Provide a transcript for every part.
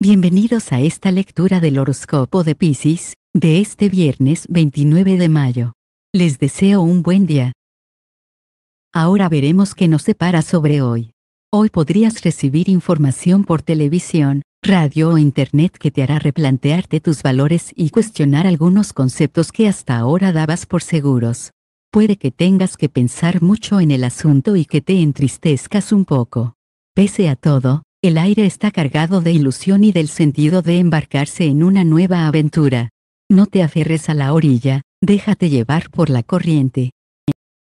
Bienvenidos a esta lectura del horóscopo de Pisces, de este viernes 29 de mayo. Les deseo un buen día. Ahora veremos qué nos separa sobre hoy. Hoy podrías recibir información por televisión, radio o internet que te hará replantearte tus valores y cuestionar algunos conceptos que hasta ahora dabas por seguros. Puede que tengas que pensar mucho en el asunto y que te entristezcas un poco. Pese a todo, el aire está cargado de ilusión y del sentido de embarcarse en una nueva aventura. No te aferres a la orilla, déjate llevar por la corriente.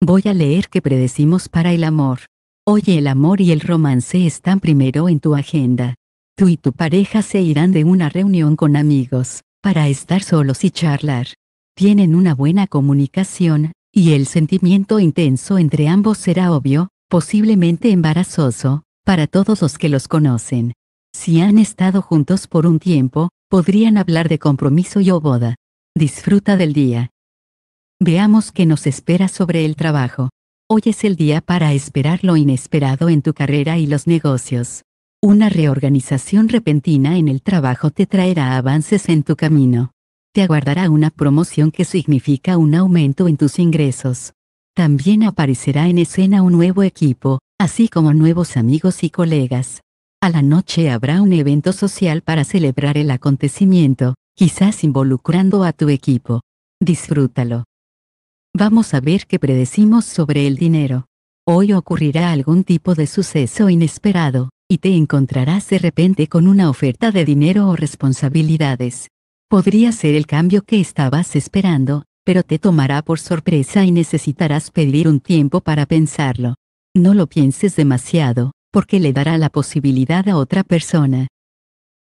Voy a leer qué predecimos para el amor. Oye, el amor y el romance están primero en tu agenda. Tú y tu pareja se irán de una reunión con amigos, para estar solos y charlar. Tienen una buena comunicación, y el sentimiento intenso entre ambos será obvio, posiblemente embarazoso, para todos los que los conocen. Si han estado juntos por un tiempo, podrían hablar de compromiso y o boda. Disfruta del día. Veamos qué nos espera sobre el trabajo. Hoy es el día para esperar lo inesperado en tu carrera y los negocios. Una reorganización repentina en el trabajo te traerá avances en tu camino. Te aguardará una promoción que significa un aumento en tus ingresos. También aparecerá en escena un nuevo equipo, así como nuevos amigos y colegas. A la noche habrá un evento social para celebrar el acontecimiento, quizás involucrando a tu equipo. Disfrútalo. Vamos a ver qué predecimos sobre el dinero. Hoy ocurrirá algún tipo de suceso inesperado, y te encontrarás de repente con una oferta de dinero o responsabilidades. Podría ser el cambio que estabas esperando, pero te tomará por sorpresa y necesitarás pedir un tiempo para pensarlo. No lo pienses demasiado, porque le dará la posibilidad a otra persona.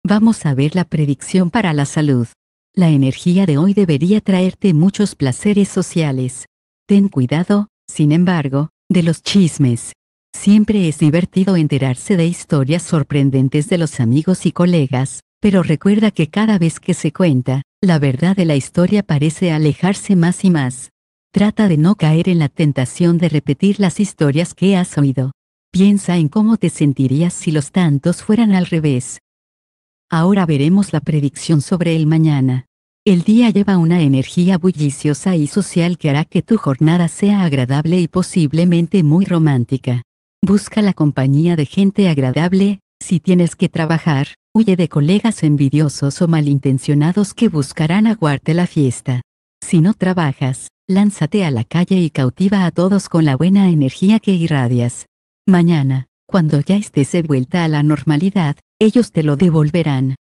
Vamos a ver la predicción para la salud. La energía de hoy debería traerte muchos placeres sociales. Ten cuidado, sin embargo, de los chismes. Siempre es divertido enterarse de historias sorprendentes de los amigos y colegas, pero recuerda que cada vez que se cuenta, la verdad de la historia parece alejarse más y más. Trata de no caer en la tentación de repetir las historias que has oído. Piensa en cómo te sentirías si los tantos fueran al revés. Ahora veremos la predicción sobre el mañana. El día lleva una energía bulliciosa y social que hará que tu jornada sea agradable y posiblemente muy romántica. Busca la compañía de gente agradable, si tienes que trabajar, huye de colegas envidiosos o malintencionados que buscarán aguarte la fiesta. Si no trabajas, lánzate a la calle y cautiva a todos con la buena energía que irradias. Mañana, cuando ya estés de vuelta a la normalidad, ellos te lo devolverán.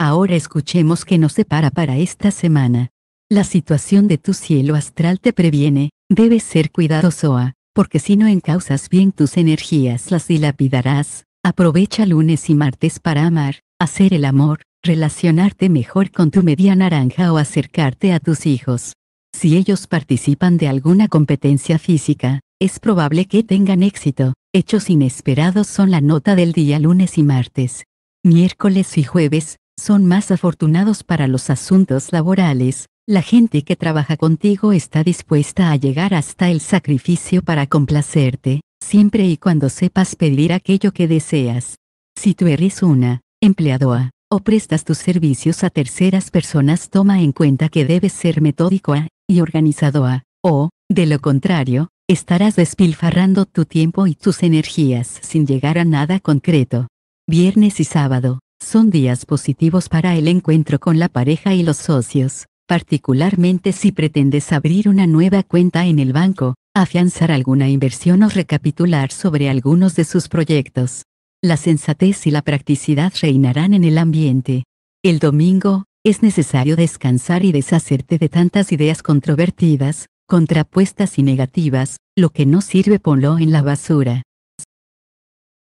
Ahora escuchemos qué nos separa para esta semana. La situación de tu cielo astral te previene, debes ser cuidadoso, ah, porque si no encausas bien tus energías las dilapidarás. Aprovecha lunes y martes para amar, hacer el amor, relacionarte mejor con tu media naranja o acercarte a tus hijos. Si ellos participan de alguna competencia física, es probable que tengan éxito. Hechos inesperados son la nota del día lunes y martes. Miércoles y jueves, son más afortunados para los asuntos laborales, la gente que trabaja contigo está dispuesta a llegar hasta el sacrificio para complacerte, siempre y cuando sepas pedir aquello que deseas. Si tú eres una empleadora, o prestas tus servicios a terceras personas toma en cuenta que debes ser metódico a, y organizado a, o, de lo contrario, estarás despilfarrando tu tiempo y tus energías sin llegar a nada concreto. Viernes y sábado, son días positivos para el encuentro con la pareja y los socios, particularmente si pretendes abrir una nueva cuenta en el banco, afianzar alguna inversión o recapitular sobre algunos de sus proyectos la sensatez y la practicidad reinarán en el ambiente. El domingo, es necesario descansar y deshacerte de tantas ideas controvertidas, contrapuestas y negativas, lo que no sirve ponlo en la basura.